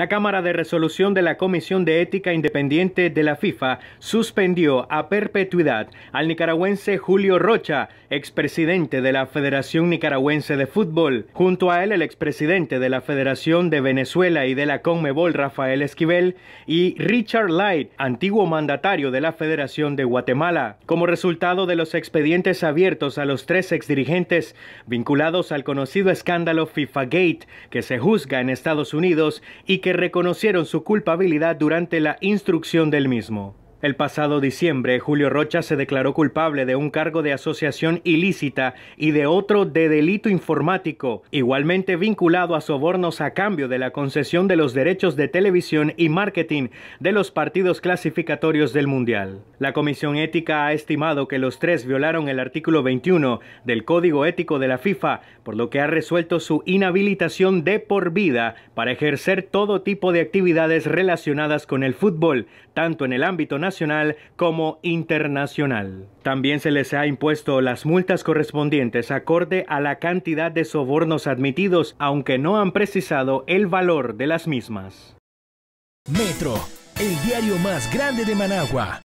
La Cámara de Resolución de la Comisión de Ética Independiente de la FIFA suspendió a perpetuidad al nicaragüense Julio Rocha, expresidente de la Federación Nicaragüense de Fútbol. Junto a él, el expresidente de la Federación de Venezuela y de la Conmebol, Rafael Esquivel, y Richard Light, antiguo mandatario de la Federación de Guatemala. Como resultado de los expedientes abiertos a los tres exdirigentes vinculados al conocido escándalo FIFA Gate, que se juzga en Estados Unidos y que reconocieron su culpabilidad durante la instrucción del mismo. El pasado diciembre, Julio Rocha se declaró culpable de un cargo de asociación ilícita y de otro de delito informático, igualmente vinculado a sobornos a cambio de la concesión de los derechos de televisión y marketing de los partidos clasificatorios del Mundial. La Comisión Ética ha estimado que los tres violaron el artículo 21 del Código Ético de la FIFA, por lo que ha resuelto su inhabilitación de por vida para ejercer todo tipo de actividades relacionadas con el fútbol, tanto en el ámbito nacional como internacional. También se les ha impuesto las multas correspondientes acorde a la cantidad de sobornos admitidos, aunque no han precisado el valor de las mismas. Metro, el diario más grande de Managua.